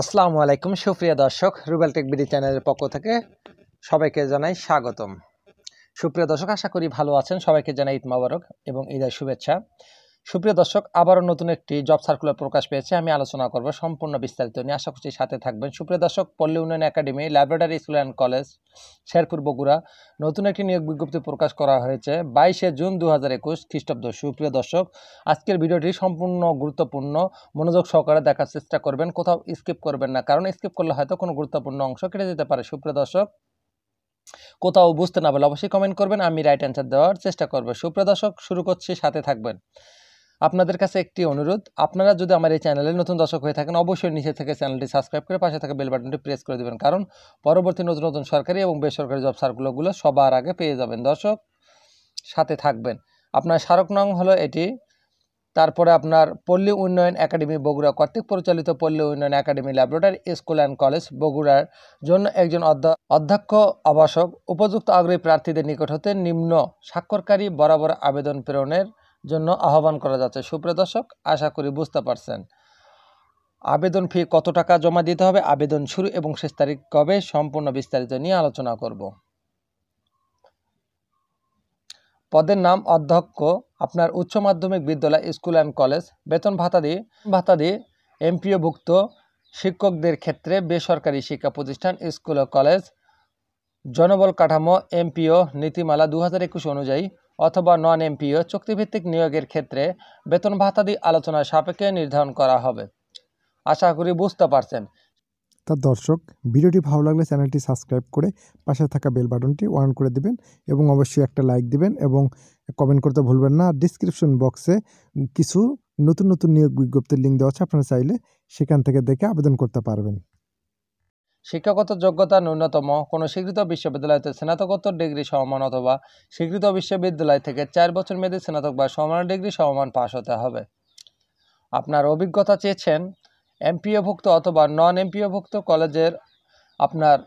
আসসালামু আলাইকুম সুপ্রিয় দর্শক রুবেল টেক বিডি চ্যানেলের পক্ষ থেকে সবাইকে জানাই স্বাগতম সুপ্রিয় দর্শক আশা করি ভালো আছেন সবাইকে জানাই ঈদ মোবারক এবং ঈদের শুভেচ্ছা সুপ্রিয় দর্শক আবারও নতুন একটি জব সার্কুলার প্রকাশ পেয়েছে আমি আলোচনা করব সম্পূর্ণ বিস্তারিত নিয়ে আশা করছি সাথে থাকবেন সুপ্রিয় দর্শক Palli Unnayan academy laboratory school and college Sherpur Bogura নতুন একটি নিয়োগ বিজ্ঞপ্তি প্রকাশ করা হয়েছে বাইশে জুন দু হাজার একুশ খ্রিস্টাব্দ সুপ্রিয় দর্শক আজকের ভিডিওটি সম্পূর্ণ গুরুত্বপূর্ণ মনোযোগ সহকারে দেখার চেষ্টা করবেন কোথাও স্কিপ করবেন না কারণ স্কিপ করলে হয়তো কোনো গুরুত্বপূর্ণ অংশ কেটে যেতে পারে সুপ্রিয় দর্শক কোথাও বুঝতে না পারলে অবশ্যই কমেন্ট করবেন আমি রাইট অ্যান্সার দেওয়ার চেষ্টা করবো সুপ্রিয় দর্শক শুরু করছি সাথে থাকবেন আপনাদের কাছে একটি অনুরোধ আপনারা যদি আমার এই চ্যানেলে নতুন দর্শক হয়ে থাকেন অবশ্যই নিচে থেকে চ্যানেলটি সাবস্ক্রাইব করে পাশে থাকা বেল বাটনটি প্রেস করে দেবেন কারণ পরবর্তী নতুন নতুন সরকারি এবং বেসরকারি জব সার্কুলারগুলো সবার আগে পেয়ে যাবেন দর্শক সাথে থাকবেন আপনার স্মারক নং হলো এটি তারপরে আপনার পল্লী উন্নয়ন একাডেমি বগুড়া কর্তৃক পরিচালিত Palli Unnayan academy laboratory school and college বগুড়ার জন্য একজন অধ্যক্ষ আবাসক উপযুক্ত আগ্রহী প্রার্থীদের নিকট হতে নিম্ন স্বাক্ষরকারী বরাবর আবেদন প্রেরণের জন্য আহ্বান করা যাচ্ছে সুপ্রিয় দর্শক আশা করি বুঝতে পারছেন আবেদন ফি কত টাকা জমা দিতে হবে আবেদন শুরু এবং শেষ তারিখ কবে সম্পূর্ণ বিস্তারিত নিয়ে আলোচনা করব পদের নাম অধ্যক্ষ আপনার উচ্চ মাধ্যমিক বিদ্যালয় স্কুল অ্যান্ড কলেজ বেতন ভাতা দিয়ে ভাতা দিয়ে এমপিওভুক্ত শিক্ষকদের ক্ষেত্রে বেসরকারি শিক্ষা প্রতিষ্ঠান স্কুল ও কলেজ জনবল কাঠামো এমপিও নীতিমালা দু অনুযায়ী অথবা নন এমপিও চুক্তিভিত্তিক নিয়োগের ক্ষেত্রে বেতন ভাতাদি আলোচনার সাপেক্ষে নির্ধারণ করা হবে আশা করি বুঝতে পারছেন তার দর্শক ভিডিওটি ভালো লাগলে চ্যানেলটি সাবস্ক্রাইব করে পাশে থাকা বেল বাটনটি অন করে দিবেন এবং অবশ্যই একটা লাইক দিবেন এবং কমেন্ট করতে ভুলবেন না ডিসক্রিপশন বক্সে কিছু নতুন নতুন নিয়োগ বিজ্ঞপ্তির লিঙ্ক দেওয়া আছে আপনারা চাইলে সেখান থেকে দেখে আবেদন করতে পারবেন শিক্ষাগত যোগ্যতা ন্যূনতম কোনো স্বীকৃত বিশ্ববিদ্যালয়তে স্নাতকোত্তর ডিগ্রি সমমান অথবা স্বীকৃত বিশ্ববিদ্যালয় থেকে চার বছর মেয়াদে স্নাতক বা সমান ডিগ্রি সমমান পাশ হতে হবে আপনার অভিজ্ঞতা চেয়েছেন এমপিওভুক্ত অথবা নন এমপিওভুক্ত কলেজের আপনার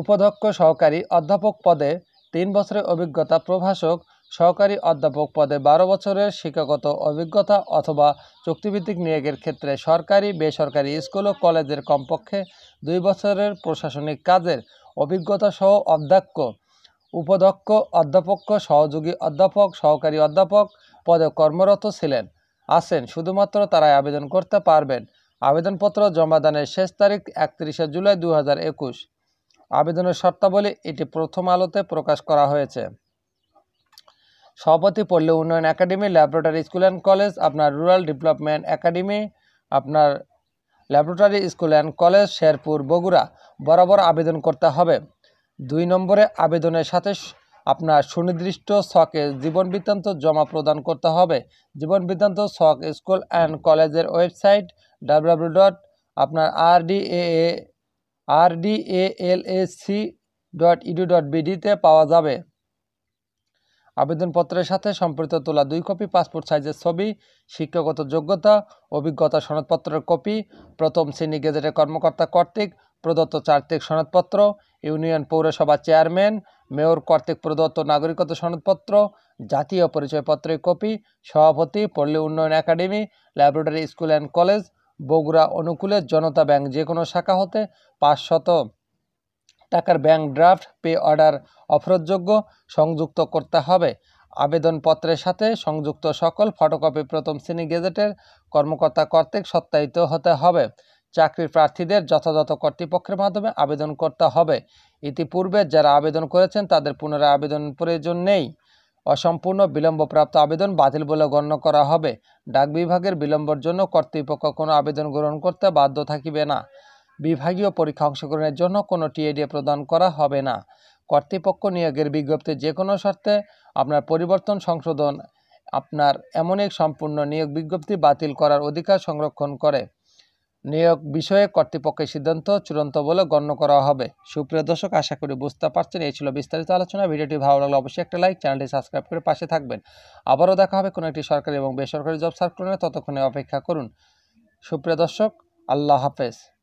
উপাধ্যক্ষ সহকারী অধ্যাপক পদে তিন বছরের অভিজ্ঞতা প্রভাষক সহকারী অধ্যাপক পদে বারো বছরের শিক্ষাগত অভিজ্ঞতা অথবা চুক্তিভিত্তিক নিয়োগের ক্ষেত্রে সরকারি বেসরকারি স্কুল ও কলেজের কমপক্ষে দুই বছরের প্রশাসনিক কাজের অভিজ্ঞতা সহ অধ্যক্ষ উপাধ্যক্ষ অধ্যাপক সহযোগী অধ্যাপক সহকারী অধ্যাপক পদে কর্মরত ছিলেন আছেন শুধুমাত্র তারাই আবেদন করতে পারবেন আবেদনপত্র জমাদানের শেষ তারিখ একত্রিশে জুলাই দু আবেদনের শর্তাবলী এটি প্রথম আলোতে প্রকাশ করা হয়েছে সভাপতি Palli Unnayan academy laboratory school and college আপনার রুরাল ডেভেলপমেন্ট একাডেমি আপনার laboratory school and college Sherpur Bogura বরাবর আবেদন করতে হবে দুই নম্বরে আবেদনের সাথে আপনার সুনির্দিষ্ট শখে জীবন বৃত্তান্ত জমা প্রদান করতে হবে জীবন বৃত্তান্ত শখ স্কুল অ্যান্ড কলেজের ওয়েবসাইট ডাব্লিউ ডট আপনার R D A R D A L S C dot edu dot বিডিতে পাওয়া যাবে আবেদনপত্রের সাথে সম্পৃক্ত তোলা দুই কপি পাসপোর্ট সাইজের ছবি শিক্ষাগত যোগ্যতা অভিজ্ঞতা সনদপত্রের কপি প্রথম শ্রেণী গেজেটের কর্মকর্তা কর্তৃক প্রদত্ত চার্তিক সনদপত্র ইউনিয়ন পৌরসভা চেয়ারম্যান মেয়র কর্তৃক প্রদত্ত নাগরিকত্ব সনদপত্র জাতীয় পরিচয়পত্রের কপি সভাপতি Palli Unnayan academy laboratory school and college Bogura অনুকূলে জনতা ব্যাংক যে কোনো শাখা হতে পাঁচশত টাকার ব্যাংক ড্রাফট পে অর্ডার অফরতযোগ্য সংযুক্ত করতে হবে আবেদনপত্রের সাথে সংযুক্ত সকল ফটোকপি প্রথম শ্রেণী গেজেটের কর্মকর্তা কর্তৃক সত্যায়িত হতে হবে চাকরির প্রার্থীদের যথাযথ কর্তৃপক্ষের মাধ্যমে আবেদন করতে হবে ইতিপূর্বে যারা আবেদন করেছেন তাদের পুনরায় আবেদন প্রয়োজন নেই অসম্পূর্ণ বিলম্বপ্রাপ্ত আবেদন বাতিল বলে গণ্য করা হবে ডাক বিভাগের বিলম্বর জন্য কর্তৃপক্ষ কোনো আবেদন গ্রহণ করতে বাধ্য থাকিবে না বিভাগীয় পরীক্ষা অংশগ্রহণের জন্য কোনো টিএডিএ প্রদান করা হবে না কর্তৃপক্ষ নিয়োগের বিজ্ঞপ্তি যে কোনো শর্তে আপনার পরিবর্তন সংশোধন আপনার এমন এক সম্পূর্ণ নিয়োগ বিজ্ঞপ্তি বাতিল করার অধিকার সংরক্ষণ করে নিয়োগ বিষয়ে কর্তৃপক্ষের সিদ্ধান্ত চূড়ান্ত বলে গণ্য করা হবে সুপ্রিয় দর্শক আশা করি বুঝতে পারছেন এই ছিল বিস্তারিত আলোচনা ভিডিওটি ভালো লাগলে অবশ্যই একটা লাইক চ্যানেলটি সাবস্ক্রাইব করে পাশে থাকবেন আবারও দেখা হবে কোনো একটি সরকারি এবং বেসরকারি জব সার্কুলারে ততক্ষণে অপেক্ষা করুন সুপ্রিয় দর্শক আল্লাহ হাফেজ